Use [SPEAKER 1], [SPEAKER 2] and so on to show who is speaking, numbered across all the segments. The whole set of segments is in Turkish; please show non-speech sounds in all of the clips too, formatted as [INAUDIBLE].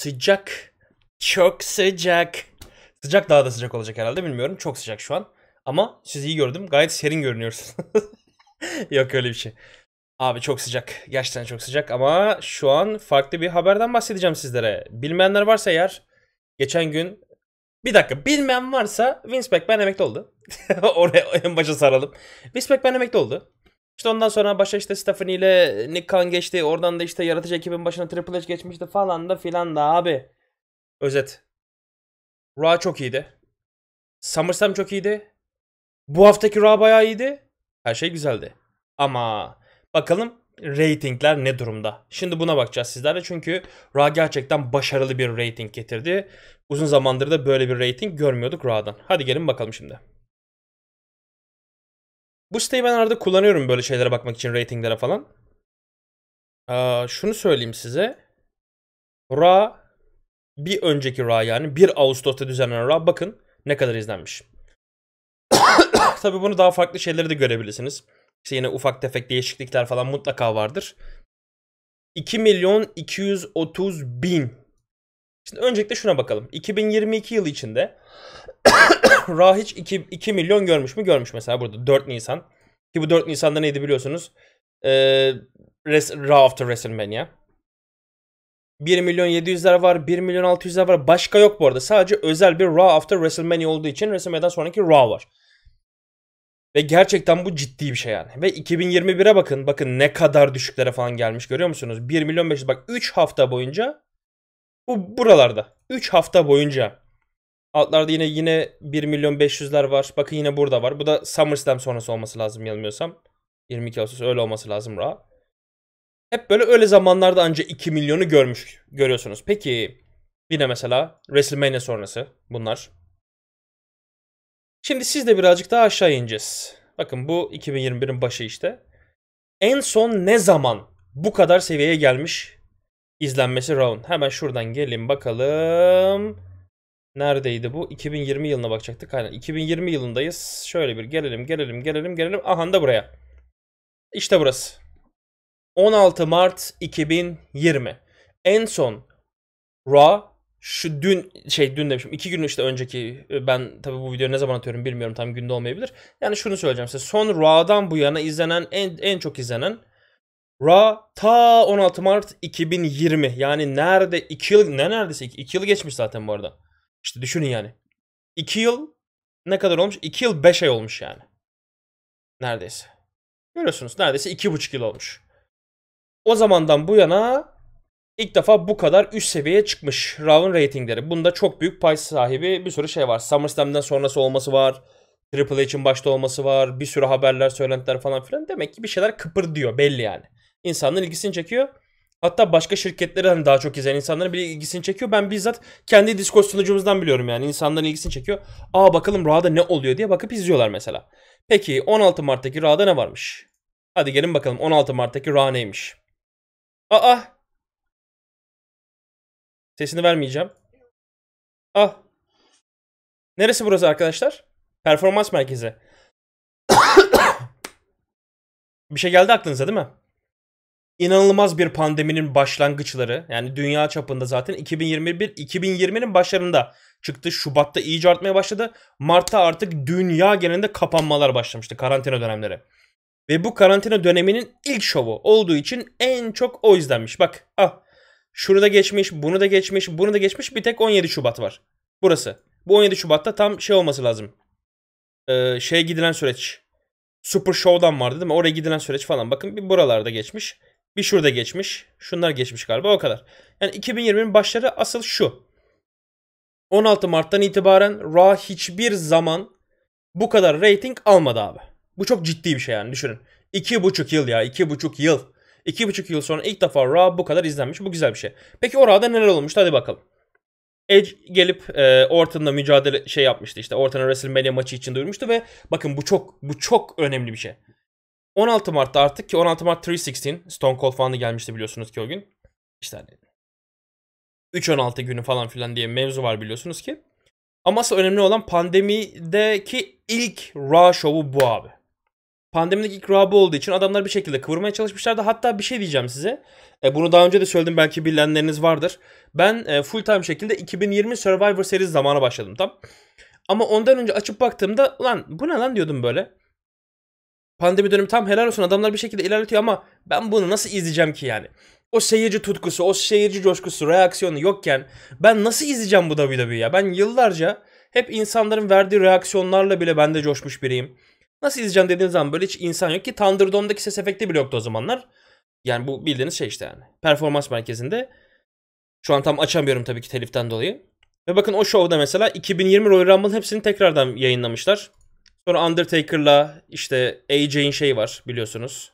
[SPEAKER 1] Sıcak. Çok sıcak. Sıcak daha da sıcak olacak herhalde bilmiyorum. Çok sıcak şu an. Ama sizi iyi gördüm. Gayet serin görünüyorsunuz. [LAUGHS] Yok öyle bir şey. Abi çok sıcak. Gerçekten çok sıcak ama şu an farklı bir haberden bahsedeceğim sizlere. Bilmeyenler varsa eğer geçen gün bir dakika bilmeyen varsa Vince McMahon emekli oldu. [LAUGHS] Oraya en başa saralım. Vince McMahon emekli oldu. İşte ondan sonra başa işte Stephanie ile Nick Khan geçti. Oradan da işte yaratıcı ekibin başına Triple H geçmişti falan da filan da abi. Özet. Raw çok iyiydi. SummerSlam çok iyiydi. Bu haftaki Raw bayağı iyiydi. Her şey güzeldi. Ama bakalım reytingler ne durumda? Şimdi buna bakacağız sizlerle çünkü Raw gerçekten başarılı bir reyting getirdi. Uzun zamandır da böyle bir reyting görmüyorduk Raw'dan. Hadi gelin bakalım şimdi. Bu siteyi ben arada kullanıyorum böyle şeylere bakmak için ratinglere falan. Ee, şunu söyleyeyim size. Ra bir önceki Ra yani 1 Ağustos'ta düzenlenen Ra bakın ne kadar izlenmiş. [COUGHS] Tabi bunu daha farklı şeyleri de görebilirsiniz. İşte yine ufak tefek değişiklikler falan mutlaka vardır. 2 milyon 230 bin Şimdi öncelikle şuna bakalım. 2022 yılı içinde [COUGHS] Rahiç 2, 2 milyon görmüş mü? Görmüş mesela burada 4 Nisan. Ki bu 4 Nisan'da neydi biliyorsunuz? Ee, Res Raw After WrestleMania. 1 milyon 700'ler var, 1 milyon 600'ler var. Başka yok bu arada. Sadece özel bir Raw After WrestleMania olduğu için WrestleMania'dan sonraki Raw var. Ve gerçekten bu ciddi bir şey yani. Ve 2021'e bakın. Bakın ne kadar düşüklere falan gelmiş görüyor musunuz? 1 milyon 500 bak 3 hafta boyunca bu buralarda. 3 hafta boyunca. Altlarda yine yine 1 milyon 500'ler var. Bakın yine burada var. Bu da SummerSlam sonrası olması lazım yanılmıyorsam. 22 Ağustos öyle olması lazım Ra. Hep böyle öyle zamanlarda ancak 2 milyonu görmüş görüyorsunuz. Peki yine mesela WrestleMania sonrası bunlar. Şimdi siz de birazcık daha aşağı ineceğiz. Bakın bu 2021'in başı işte. En son ne zaman bu kadar seviyeye gelmiş izlenmesi round. Hemen şuradan gelin bakalım. Neredeydi bu? 2020 yılına bakacaktık. Aynen 2020 yılındayız. Şöyle bir gelelim gelelim gelelim gelelim. Aha da buraya. İşte burası. 16 Mart 2020. En son Raw şu dün şey dün demişim iki gün işte önceki e, ben tabi bu videoyu ne zaman atıyorum bilmiyorum tam günde olmayabilir. Yani şunu söyleyeceğim size son Raw'dan bu yana izlenen en, en çok izlenen Ra ta 16 Mart 2020 yani nerede 2 yıl ne neredeyse 2 yıl geçmiş zaten bu arada. İşte düşünün yani. 2 yıl ne kadar olmuş? 2 yıl 5 ay olmuş yani. Neredeyse. Görüyorsunuz neredeyse 2,5 yıl olmuş. O zamandan bu yana ilk defa bu kadar üst seviyeye çıkmış Raw'ın ratingleri. Bunda çok büyük pay sahibi bir sürü şey var. SummerSlam'den sonrası olması var. Triple H'in başta olması var. Bir sürü haberler, söylentiler falan filan. Demek ki bir şeyler kıpır diyor belli yani insanların ilgisini çekiyor. Hatta başka şirketleri hani daha çok izleyen insanların bile ilgisini çekiyor. Ben bizzat kendi Discord sunucumuzdan biliyorum yani. insanların ilgisini çekiyor. Aa bakalım Ra'da ne oluyor diye bakıp izliyorlar mesela. Peki 16 Mart'taki Ra'da ne varmış? Hadi gelin bakalım 16 Mart'taki Ra neymiş? Aa! Sesini vermeyeceğim. Ah! Neresi burası arkadaşlar? Performans merkezi. [COUGHS] Bir şey geldi aklınıza değil mi? inanılmaz bir pandeminin başlangıçları yani dünya çapında zaten 2021 2020'nin başlarında çıktı. Şubat'ta iyice artmaya başladı. Mart'ta artık dünya genelinde kapanmalar başlamıştı karantina dönemleri. Ve bu karantina döneminin ilk şovu olduğu için en çok o izlenmiş. Bak ah şunu da geçmiş, bunu da geçmiş, bunu da geçmiş bir tek 17 Şubat var. Burası. Bu 17 Şubat'ta tam şey olması lazım. Ee, şey gidilen süreç. Super Show'dan vardı değil mi? Oraya gidilen süreç falan. Bakın bir buralarda geçmiş. Bir şurada geçmiş. Şunlar geçmiş galiba o kadar. Yani 2020'nin başları asıl şu. 16 Mart'tan itibaren Raw hiçbir zaman bu kadar rating almadı abi. Bu çok ciddi bir şey yani düşünün. 2,5 yıl ya 2,5 yıl. 2,5 yıl sonra ilk defa Raw bu kadar izlenmiş. Bu güzel bir şey. Peki o Raw'da neler olmuş? hadi bakalım. Edge gelip e, Orton'la mücadele şey yapmıştı işte. Orton'un WrestleMania maçı için duyurmuştu ve bakın bu çok bu çok önemli bir şey. 16 Mart'ta artık ki 16 Mart 316 Stone Cold falan da gelmişti biliyorsunuz ki o gün. İşte hani 3 günü falan filan diye mevzu var biliyorsunuz ki. Ama asıl önemli olan pandemideki ilk Raw showu bu abi. Pandemideki ilk Raw olduğu için adamlar bir şekilde kıvırmaya çalışmışlardı. Hatta bir şey diyeceğim size. E, bunu daha önce de söyledim belki bilenleriniz vardır. Ben e, full time şekilde 2020 Survivor Series zamanı başladım tam. Ama ondan önce açıp baktığımda lan bu ne lan diyordum böyle pandemi dönemi tam helal olsun adamlar bir şekilde ilerletiyor ama ben bunu nasıl izleyeceğim ki yani? O seyirci tutkusu, o seyirci coşkusu, reaksiyonu yokken ben nasıl izleyeceğim bu WWE ya? Ben yıllarca hep insanların verdiği reaksiyonlarla bile ben de coşmuş biriyim. Nasıl izleyeceğim dediğiniz zaman böyle hiç insan yok ki Thunderdome'daki ses efekti bile yoktu o zamanlar. Yani bu bildiğiniz şey işte yani. Performans merkezinde. Şu an tam açamıyorum tabii ki teliften dolayı. Ve bakın o şovda mesela 2020 Royal Rumble hepsini tekrardan yayınlamışlar. Sonra Undertaker'la işte AJ'in şey var biliyorsunuz.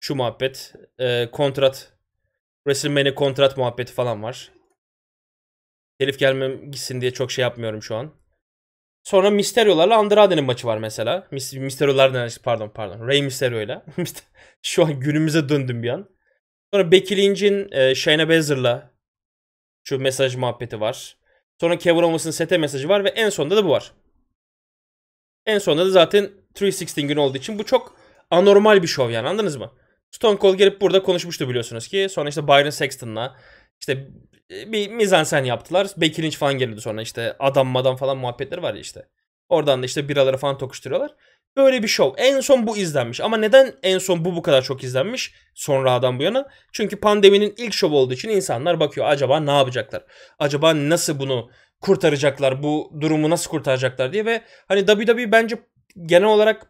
[SPEAKER 1] Şu muhabbet. E, kontrat. WrestleMania kontrat muhabbeti falan var. Telif gelmem gitsin diye çok şey yapmıyorum şu an. Sonra Mysterio'larla Andrade'nin maçı var mesela. Mysterio'lar pardon pardon. Rey Mysterio'yla. [LAUGHS] şu an günümüze döndüm bir an. Sonra Becky Lynch'in e, Shayna Baszler'la şu mesaj muhabbeti var. Sonra Kevin Owens'ın sete mesajı var ve en sonunda da bu var. En sonunda da zaten 316 gün olduğu için bu çok anormal bir şov yani anladınız mı? Stone Cold gelip burada konuşmuştu biliyorsunuz ki. Sonra işte Byron Sexton'la işte e, bir mizansen yaptılar. Becky Lynch falan geliyordu sonra işte adam madam falan muhabbetleri var ya işte. Oradan da işte biraları falan tokuşturuyorlar. Böyle bir şov. En son bu izlenmiş. Ama neden en son bu bu kadar çok izlenmiş? Sonradan bu yana. Çünkü pandeminin ilk şovu olduğu için insanlar bakıyor. Acaba ne yapacaklar? Acaba nasıl bunu kurtaracaklar? Bu durumu nasıl kurtaracaklar diye ve hani WWE bence genel olarak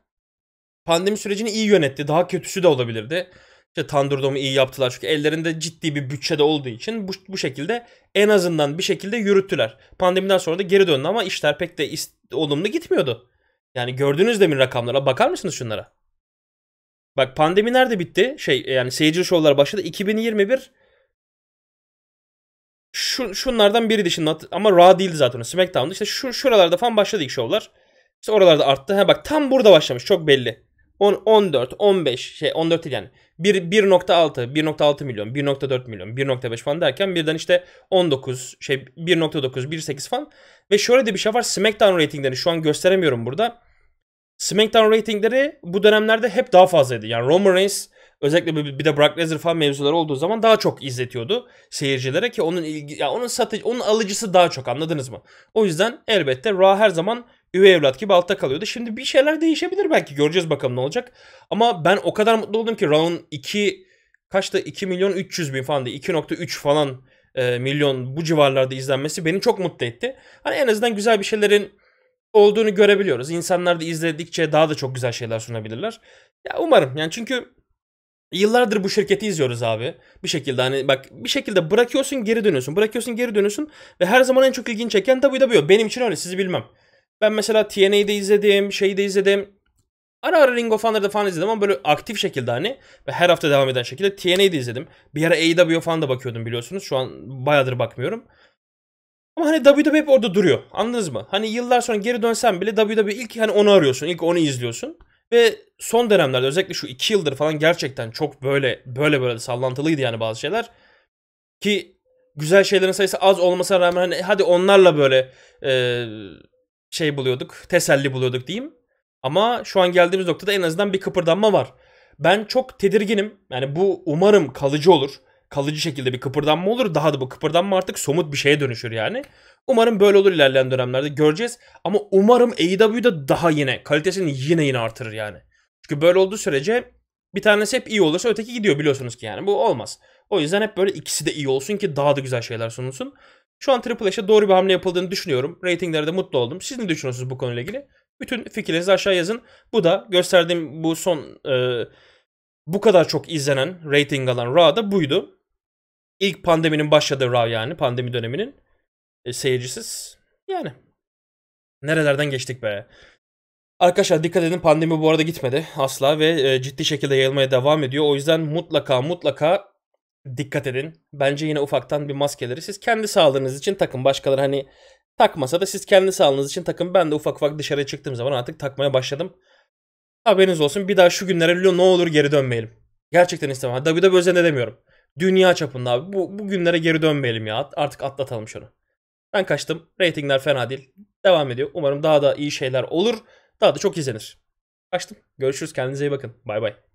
[SPEAKER 1] pandemi sürecini iyi yönetti. Daha kötüsü de olabilirdi. İşte Thunderdome'u iyi yaptılar çünkü ellerinde ciddi bir bütçe de olduğu için bu, bu şekilde en azından bir şekilde yürüttüler. Pandemiden sonra da geri döndü ama işler pek de olumlu gitmiyordu. Yani gördünüz demin rakamlara bakar mısınız şunlara? Bak pandemi nerede bitti? Şey yani seyirci şovlar başladı. 2021 şu, şunlardan biri dışında ama Raw değildi zaten. SmackDown'da işte şu, şuralarda falan başladı ilk şovlar. İşte oralarda arttı. Ha bak tam burada başlamış çok belli. 10, 14, 15 şey 14 değil yani 1.6, 1.6 milyon, 1.4 milyon, 1.5 falan derken birden işte 19 şey 1.9, 1.8 falan. Ve şöyle de bir şey var SmackDown ratinglerini şu an gösteremiyorum burada. SmackDown ratingleri bu dönemlerde hep daha fazlaydı. Yani Roman Reigns özellikle bir de Brock Lesnar falan mevzuları olduğu zaman daha çok izletiyordu seyircilere ki onun ilgi, ya onun satıcı, onun alıcısı daha çok anladınız mı? O yüzden elbette Raw her zaman üvey evlat gibi altta kalıyordu. Şimdi bir şeyler değişebilir belki. Göreceğiz bakalım ne olacak. Ama ben o kadar mutlu oldum ki Raon 2 kaçta 2 milyon 300 bin falan diye 2.3 falan e, milyon bu civarlarda izlenmesi beni çok mutlu etti. Hani en azından güzel bir şeylerin olduğunu görebiliyoruz. İnsanlar da izledikçe daha da çok güzel şeyler sunabilirler. Ya umarım yani çünkü Yıllardır bu şirketi izliyoruz abi. Bir şekilde hani bak bir şekilde bırakıyorsun geri dönüyorsun. Bırakıyorsun geri dönüyorsun. Ve her zaman en çok ilgin çeken WW. E. Benim için öyle sizi bilmem. Ben mesela TNA'de izledim, şeyi de izledim. Ara ara Ring of Honor'da falan izledim ama böyle aktif şekilde hani ve her hafta devam eden şekilde TNA'de izledim. Bir ara AEW falan da bakıyordum biliyorsunuz. Şu an bayağıdır bakmıyorum. Ama hani WWE hep orada duruyor. Anladınız mı? Hani yıllar sonra geri dönsen bile WWE ilk hani onu arıyorsun. ilk onu izliyorsun. Ve son dönemlerde özellikle şu 2 yıldır falan gerçekten çok böyle böyle böyle sallantılıydı yani bazı şeyler. Ki güzel şeylerin sayısı az olmasına rağmen hani hadi onlarla böyle e, şey buluyorduk, teselli buluyorduk diyeyim. Ama şu an geldiğimiz noktada en azından bir kıpırdanma var. Ben çok tedirginim. Yani bu umarım kalıcı olur. Kalıcı şekilde bir kıpırdanma olur. Daha da bu kıpırdanma artık somut bir şeye dönüşür yani. Umarım böyle olur ilerleyen dönemlerde göreceğiz. Ama umarım e da daha yine kalitesini yine yine artırır yani. Çünkü böyle olduğu sürece bir tanesi hep iyi olursa öteki gidiyor biliyorsunuz ki yani. Bu olmaz. O yüzden hep böyle ikisi de iyi olsun ki daha da güzel şeyler sunulsun. Şu an Triple H'e doğru bir hamle yapıldığını düşünüyorum. Ratinglerde mutlu oldum. Siz ne düşünüyorsunuz bu konuyla ilgili? Bütün fikirlerinizi aşağı yazın. Bu da gösterdiğim bu son e, bu kadar çok izlenen, rating alan raw da buydu. İlk pandeminin başladığı Raw yani pandemi döneminin e, seyircisiz. Yani nerelerden geçtik be. Arkadaşlar dikkat edin pandemi bu arada gitmedi asla ve e, ciddi şekilde yayılmaya devam ediyor. O yüzden mutlaka mutlaka dikkat edin. Bence yine ufaktan bir maskeleri siz kendi sağlığınız için takın. Başkaları hani takmasa da siz kendi sağlığınız için takın. Ben de ufak ufak dışarı çıktığım zaman artık takmaya başladım. Haberiniz olsun bir daha şu günlere Lilo ne olur geri dönmeyelim. Gerçekten istemem. Da bir de özelinde edemiyorum. Dünya çapında abi. Bu, bu günlere geri dönmeyelim ya. Artık atlatalım şunu. Ben kaçtım. Ratingler fena değil. Devam ediyor. Umarım daha da iyi şeyler olur. Daha da çok izlenir. Kaçtım. Görüşürüz. Kendinize iyi bakın. Bay bay.